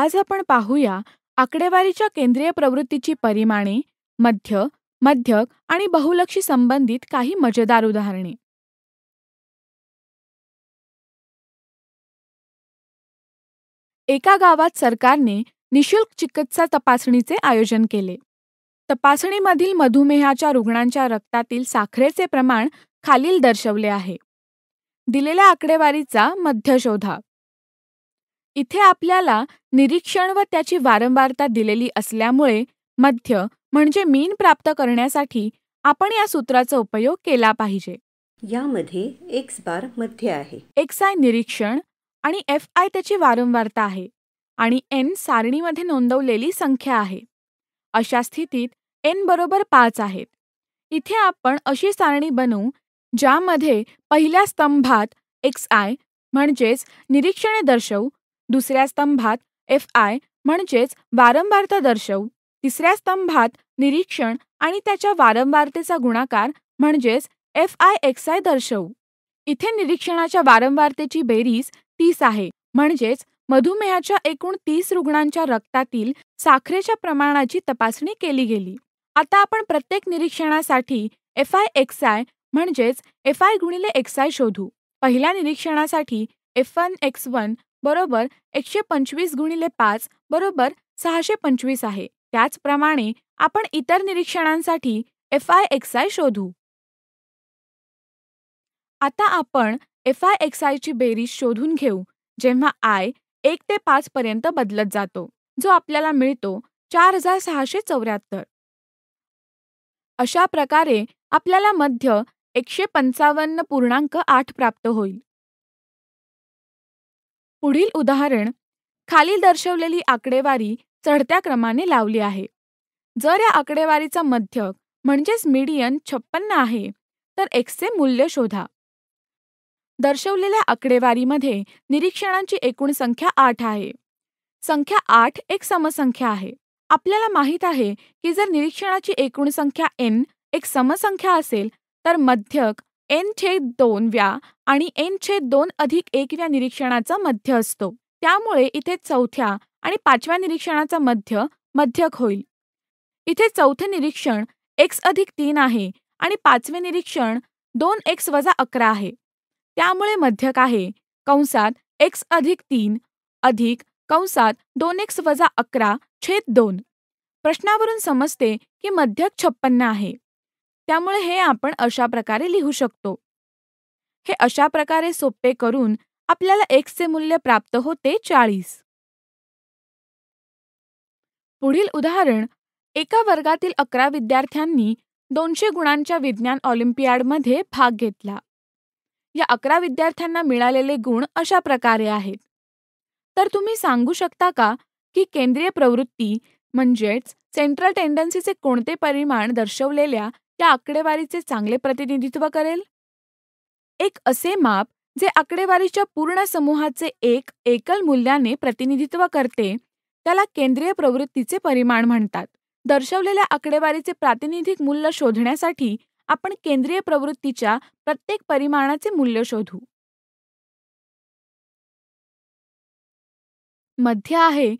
आज आपण पाहूया आकडेवारीच्या केंद्रीय प्रवृत्तीची परिमाणे मध्य मध्यक आणि बहुलक्षी संबंधित काही मजेदार उदाहरणे एका गावात सरकारने निशुल्क चिकित्सा तपासणीचे आयोजन केले तपासणीमधील मधुमेहाच्या रुग्णांच्या रक्तातील साखरेचे प्रमाण खालील दर्शवले आहे दिलेल्या आकडेवारीचा मध्य शोधा इथे आपल्याला निरीक्षण व त्याची वारंवारता दिलेली असल्यामुळे मध्य म्हणजे मीन प्राप्त करण्यासाठी आपण या सूत्राचा उपयोग केला पाहिजे यामध्ये एक्स बार मध्य आहे एक्स आय निरीक्षण आणि एफ आय त्याची वारंवारता आहे आणि एन सारणीमध्ये नोंदवलेली संख्या आहे अशा स्थितीत एन बरोबर पाच आहेत इथे आपण अशी सारणी बनवू ज्यामध्ये पहिल्या स्तंभात एक्स आय म्हणजेच निरीक्षणे दर्शवू दुसऱ्या स्तंभात एफ आय म्हणजेच वारंवारता दर्शवू तिसऱ्या स्तंभात निरीक्षण आणि त्याच्या वारंवारतेचा गुणाकार म्हणजेच एफ आय एक्स आय दर्शवू इथे निरीक्षणाच्या वारंवारतेची बेरीज तीस आहे म्हणजेच मधुमेहाच्या एकूण तीस रुग्णांच्या रक्तातील साखरेच्या प्रमाणाची तपासणी केली गेली आता आपण प्रत्येक निरीक्षणासाठी एफ आय एक्स आय म्हणजेच एफ आय गुणिले एक्स आय शोधू पहिल्या निरीक्षणासाठी एफ वन एक्स वन बरोबर एकशे पंचवीस गुणिले पाच बरोबर सहाशे पंचवीस आहे त्याचप्रमाणे आपण इतर निरीक्षणांसाठी एफ आय एक्स आय शोधू आता आपण एफ आय एक्स आयची बेरीज शोधून घेऊ जेव्हा आय एक ते पाच पर्यंत बदलत जातो जो आपल्याला मिळतो चार हजार सहाशे चौऱ्याहत्तर अशा प्रकारे आपल्याला मध्य एकशे पंचावन्न पूर्णांक आठ प्राप्त होईल पुढील उदाहरण खालील दर्शवलेली आकडेवारी चढत्या क्रमाने लावली आहे जर या आकडेवारीचा मध्यक म्हणजेच मीडियन छप्पन्न आहे तर एक्सचे मूल्य शोधा दर्शवलेल्या आकडेवारीमध्ये निरीक्षणांची एकूण संख्या आठ आहे संख्या आठ एक समसंख्या आहे आपल्याला माहीत आहे की जर निरीक्षणाची एकूण संख्या एन एक समसंख्या असेल तर मध्यक एन छेद दोन व्या आणि एन छेद दोन अधिक एक व्या निरीक्षणाचा मध्य असतो त्यामुळे इथे चौथ्या आणि पाचव्या निरीक्षणाचा मध्य मध्यक होईल इथे चौथे निरीक्षण एक्स अधिक तीन आहे आणि पाचवे निरीक्षण दोन एक्स वजा अकरा आहे त्यामुळे मध्यक आहे कंसात एक्स अधिक तीन अधिक कंसात दोन एक्स वजा अकरा छेद दोन प्रश्नावरून समजते की मध्यक छप्पन्न आहे त्यामुळे हे आपण अशा प्रकारे लिहू शकतो हे अशा प्रकारे सोपे करून आपल्याला एक्सचे मूल्य प्राप्त होते चाळीस पुढील उदाहरण एका वर्गातील अकरा विद्यार्थ्यांनी दोनशे गुणांच्या विज्ञान ऑलिम्पियाडमध्ये भाग घेतला या अकरा विद्यार्थ्यांना मिळालेले गुण अशा प्रकारे आहेत तर तुम्ही सांगू शकता का की केंद्रीय प्रवृत्ती म्हणजेच सेंट्रल टेंडन्सीचे कोणते परिमाण दर्शवलेल्या त्या आकडेवारीचे चांगले प्रतिनिधित्व करेल एक असे माप जे आकडेवारीच्या पूर्ण समूहाचे एक एकल मूल्याने प्रतिनिधित्व करते त्याला केंद्रीय प्रवृत्तीचे परिमाण म्हणतात दर्शवलेल्या आकडेवारीचे प्रातिनिधिक मूल्य शोधण्यासाठी आपण केंद्रीय प्रवृत्तीच्या प्रत्येक परिमाणाचे मूल्य शोधू मध्य आहे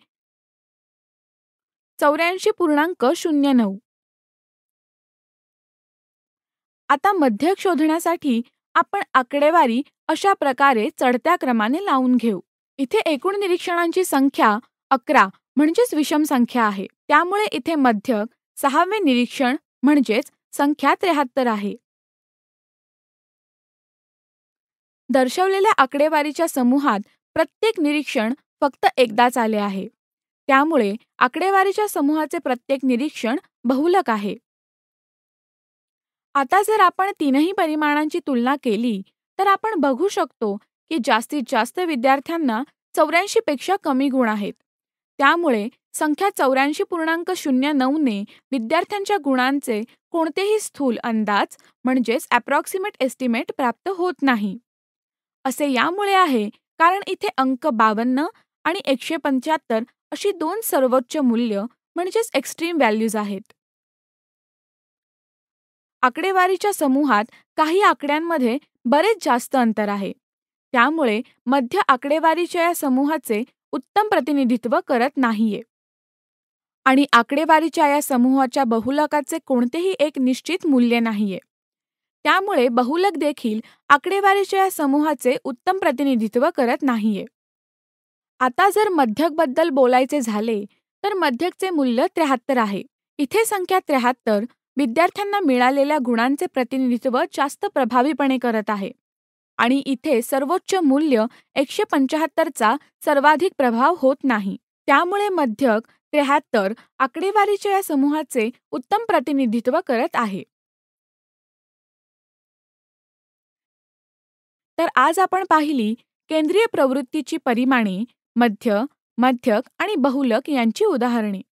चौऱ्याऐंशी पूर्णांक शून्य नऊ आता मध्यक शोधण्यासाठी आपण आकडेवारी अशा प्रकारे चढत्या क्रमाने लावून घेऊ इथे एकूण निरीक्षणांची संख्या अकरा म्हणजेच विषम संख्या आहे त्यामुळे इथे मध्यक सहावे निरीक्षण म्हणजेच संख्या त्र्याहत्तर आहे दर्शवलेल्या आकडेवारीच्या समूहात प्रत्येक निरीक्षण फक्त एकदाच आले आहे त्यामुळे आकडेवारीच्या समूहाचे प्रत्येक निरीक्षण बहुलक आहे आता जर आपण तीनही परिमाणांची तुलना केली तर आपण बघू शकतो की जास्तीत जास्त विद्यार्थ्यांना चौऱ्याऐंशी पेक्षा कमी गुण आहेत त्यामुळे संख्या चौऱ्याऐंशी पूर्णांक शून्य नऊने विद्यार्थ्यांच्या गुणांचे कोणतेही स्थूल अंदाज म्हणजेच ॲप्रॉक्सिमेट एस्टिमेट प्राप्त होत नाही असे यामुळे आहे कारण इथे अंक बावन्न आणि एकशे पंच्याहत्तर अशी दोन सर्वोच्च मूल्य म्हणजेच एक्स्ट्रीम व्हॅल्यूज आहेत आकडेवारीच्या समूहात काही आकड्यांमध्ये बरेच जास्त अंतर आहे त्यामुळे मध्य आकडेवारीच्या या समूहाचे उत्तम प्रतिनिधित्व करत नाहीये आणि आकडेवारीच्या या समूहाच्या बहुलकाचे कोणतेही एक निश्चित मूल्य नाहीये त्यामुळे बहुलक देखील आकडेवारीच्या या समूहाचे उत्तम प्रतिनिधित्व करत नाहीये आता जर मध्यकबद्दल बोलायचे झाले तर मध्यकचे मूल्य त्र्याहत्तर आहे इथे संख्या त्र्याहत्तर विद्यार्थ्यांना मिळालेल्या गुणांचे प्रतिनिधित्व जास्त प्रभावीपणे करत आहे आणि इथे सर्वोच्च मूल्य एकशे पंचाहत्तरचा सर्वाधिक प्रभाव होत नाही त्यामुळे मध्यक त्र्याहत्तर आकडेवारीच्या या समूहाचे उत्तम प्रतिनिधित्व करत आहे तर आज आपण पाहिली केंद्रीय प्रवृत्तीची परिमाणे मध्य मध्यक आणि बहुलक यांची उदाहरणे